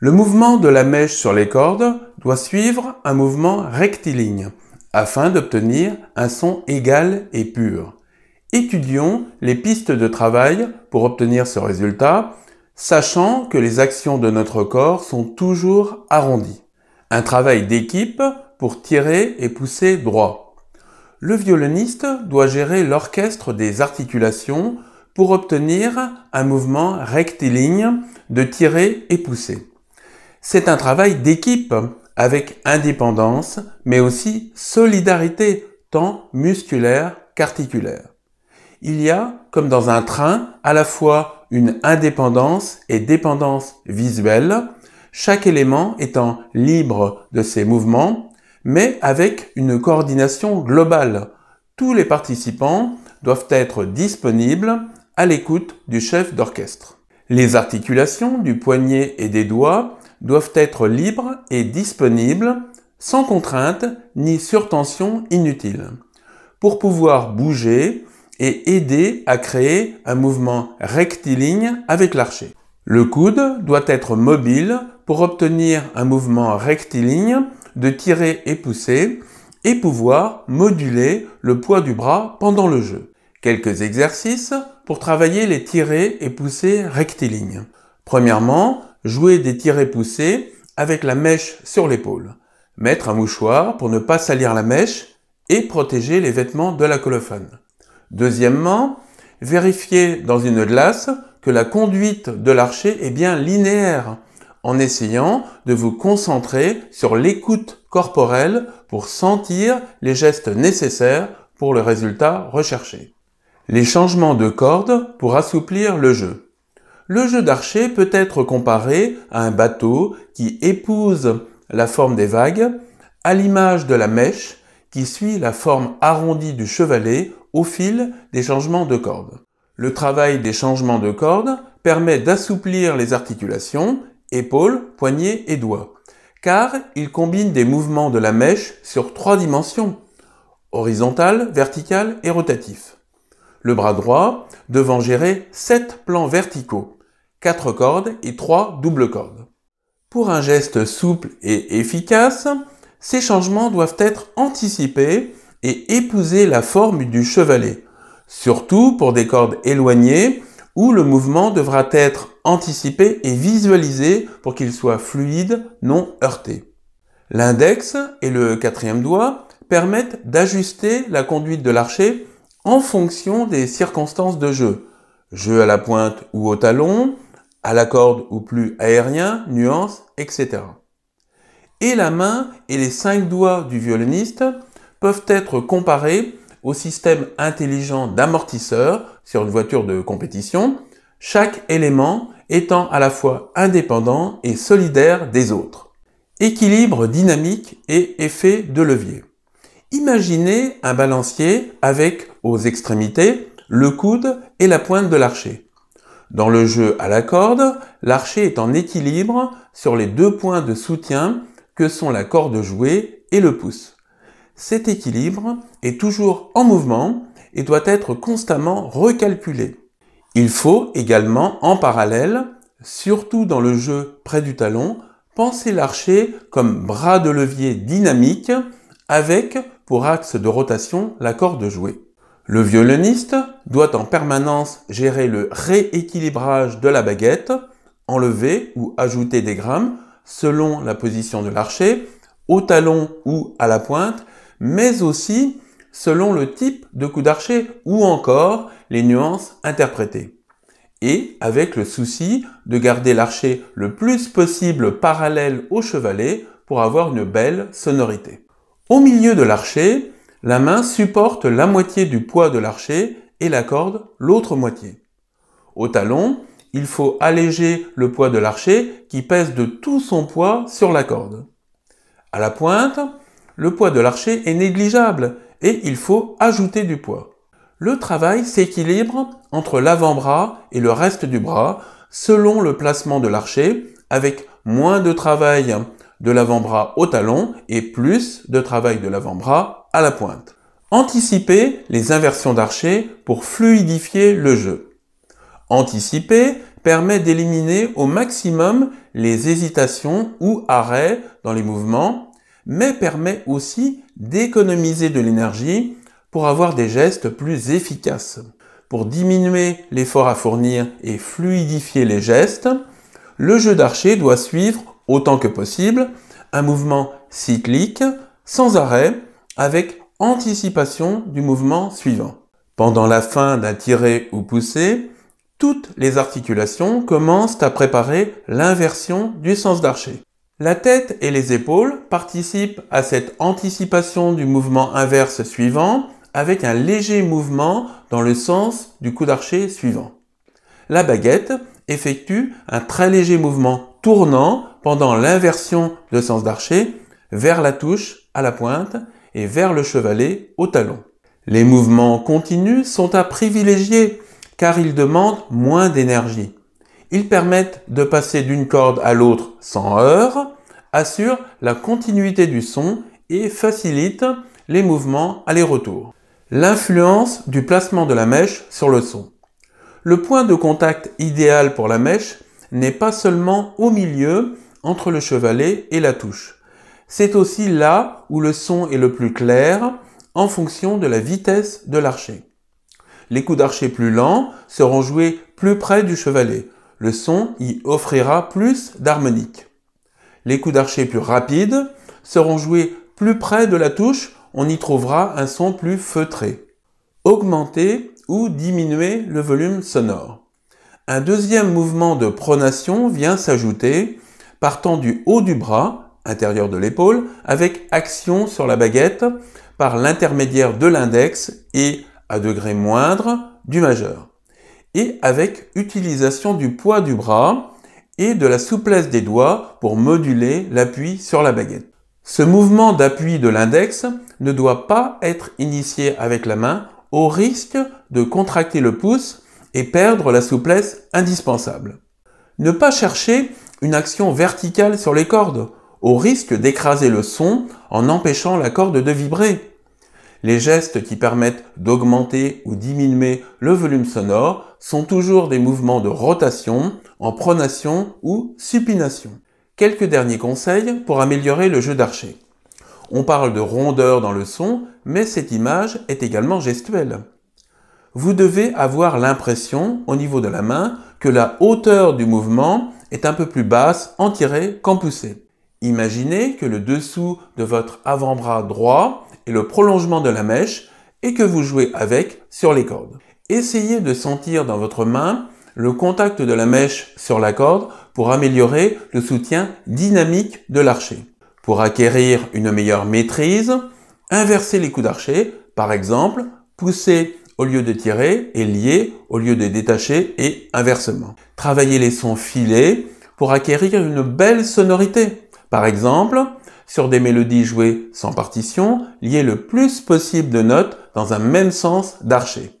Le mouvement de la mèche sur les cordes doit suivre un mouvement rectiligne afin d'obtenir un son égal et pur. Étudions les pistes de travail pour obtenir ce résultat, sachant que les actions de notre corps sont toujours arrondies. Un travail d'équipe pour tirer et pousser droit. Le violoniste doit gérer l'orchestre des articulations pour obtenir un mouvement rectiligne de tirer et pousser. C'est un travail d'équipe avec indépendance, mais aussi solidarité, tant musculaire qu'articulaire. Il y a, comme dans un train, à la fois une indépendance et dépendance visuelle, chaque élément étant libre de ses mouvements, mais avec une coordination globale. Tous les participants doivent être disponibles à l'écoute du chef d'orchestre. Les articulations du poignet et des doigts doivent être libres et disponibles, sans contrainte ni surtension inutile, pour pouvoir bouger et aider à créer un mouvement rectiligne avec l'archer. Le coude doit être mobile pour obtenir un mouvement rectiligne de tirer et pousser et pouvoir moduler le poids du bras pendant le jeu. Quelques exercices pour travailler les tirer et pousser rectilignes. Premièrement, jouer des tirets poussés avec la mèche sur l'épaule, mettre un mouchoir pour ne pas salir la mèche et protéger les vêtements de la colophane. Deuxièmement, vérifier dans une glace que la conduite de l'archer est bien linéaire en essayant de vous concentrer sur l'écoute corporelle pour sentir les gestes nécessaires pour le résultat recherché. Les changements de cordes pour assouplir le jeu. Le jeu d'archer peut être comparé à un bateau qui épouse la forme des vagues, à l'image de la mèche qui suit la forme arrondie du chevalet au fil des changements de cordes. Le travail des changements de cordes permet d'assouplir les articulations, épaules, poignets et doigts, car il combine des mouvements de la mèche sur trois dimensions, horizontal, vertical et rotatif. Le bras droit devant gérer sept plans verticaux, 4 cordes et 3 doubles cordes. Pour un geste souple et efficace, ces changements doivent être anticipés et épouser la forme du chevalet, surtout pour des cordes éloignées où le mouvement devra être anticipé et visualisé pour qu'il soit fluide, non heurté. L'index et le quatrième doigt permettent d'ajuster la conduite de l'archer en fonction des circonstances de jeu. Jeu à la pointe ou au talon, à la corde ou plus aérien, nuance, etc. Et la main et les cinq doigts du violoniste peuvent être comparés au système intelligent d'amortisseur sur une voiture de compétition, chaque élément étant à la fois indépendant et solidaire des autres. Équilibre dynamique et effet de levier. Imaginez un balancier avec aux extrémités le coude et la pointe de l'archer. Dans le jeu à la corde, l'archer est en équilibre sur les deux points de soutien que sont la corde jouée et le pouce. Cet équilibre est toujours en mouvement et doit être constamment recalculé. Il faut également en parallèle, surtout dans le jeu près du talon, penser l'archer comme bras de levier dynamique avec pour axe de rotation la corde jouée. Le violoniste doit en permanence gérer le rééquilibrage de la baguette, enlever ou ajouter des grammes selon la position de l'archer, au talon ou à la pointe, mais aussi selon le type de coup d'archer ou encore les nuances interprétées. Et avec le souci de garder l'archer le plus possible parallèle au chevalet pour avoir une belle sonorité. Au milieu de l'archer, la main supporte la moitié du poids de l'archer et la corde l'autre moitié. Au talon, il faut alléger le poids de l'archer qui pèse de tout son poids sur la corde. À la pointe, le poids de l'archer est négligeable et il faut ajouter du poids. Le travail s'équilibre entre l'avant-bras et le reste du bras selon le placement de l'archer avec moins de travail de l'avant-bras au talon et plus de travail de l'avant-bras à la pointe. Anticiper les inversions d'archer pour fluidifier le jeu. Anticiper permet d'éliminer au maximum les hésitations ou arrêts dans les mouvements, mais permet aussi d'économiser de l'énergie pour avoir des gestes plus efficaces. Pour diminuer l'effort à fournir et fluidifier les gestes, le jeu d'archer doit suivre, autant que possible, un mouvement cyclique, sans arrêt, avec anticipation du mouvement suivant. Pendant la fin d'un tiré ou poussé, toutes les articulations commencent à préparer l'inversion du sens d'archer. La tête et les épaules participent à cette anticipation du mouvement inverse suivant avec un léger mouvement dans le sens du coup d'archer suivant. La baguette effectue un très léger mouvement tournant pendant l'inversion de sens d'archer vers la touche à la pointe et vers le chevalet au talon. Les mouvements continus sont à privilégier car ils demandent moins d'énergie. Ils permettent de passer d'une corde à l'autre sans heurts, assurent la continuité du son et facilitent les mouvements aller-retour. L'influence du placement de la mèche sur le son. Le point de contact idéal pour la mèche n'est pas seulement au milieu entre le chevalet et la touche. C'est aussi là où le son est le plus clair en fonction de la vitesse de l'archer. Les coups d'archet plus lents seront joués plus près du chevalet. Le son y offrira plus d'harmonique. Les coups d'archer plus rapides seront joués plus près de la touche. On y trouvera un son plus feutré. Augmenter ou diminuer le volume sonore. Un deuxième mouvement de pronation vient s'ajouter partant du haut du bras intérieur de l'épaule, avec action sur la baguette par l'intermédiaire de l'index et, à degré moindre, du majeur. Et avec utilisation du poids du bras et de la souplesse des doigts pour moduler l'appui sur la baguette. Ce mouvement d'appui de l'index ne doit pas être initié avec la main au risque de contracter le pouce et perdre la souplesse indispensable. Ne pas chercher une action verticale sur les cordes au risque d'écraser le son en empêchant la corde de vibrer. Les gestes qui permettent d'augmenter ou diminuer le volume sonore sont toujours des mouvements de rotation, en pronation ou supination. Quelques derniers conseils pour améliorer le jeu d'archer. On parle de rondeur dans le son, mais cette image est également gestuelle. Vous devez avoir l'impression, au niveau de la main, que la hauteur du mouvement est un peu plus basse en tiré qu'en poussé. Imaginez que le dessous de votre avant-bras droit est le prolongement de la mèche et que vous jouez avec sur les cordes. Essayez de sentir dans votre main le contact de la mèche sur la corde pour améliorer le soutien dynamique de l'archer. Pour acquérir une meilleure maîtrise, inversez les coups d'archer, par exemple, poussez au lieu de tirer et lier au lieu de détacher et inversement. Travaillez les sons filés pour acquérir une belle sonorité. Par exemple, sur des mélodies jouées sans partition, lier le plus possible de notes dans un même sens d'archer.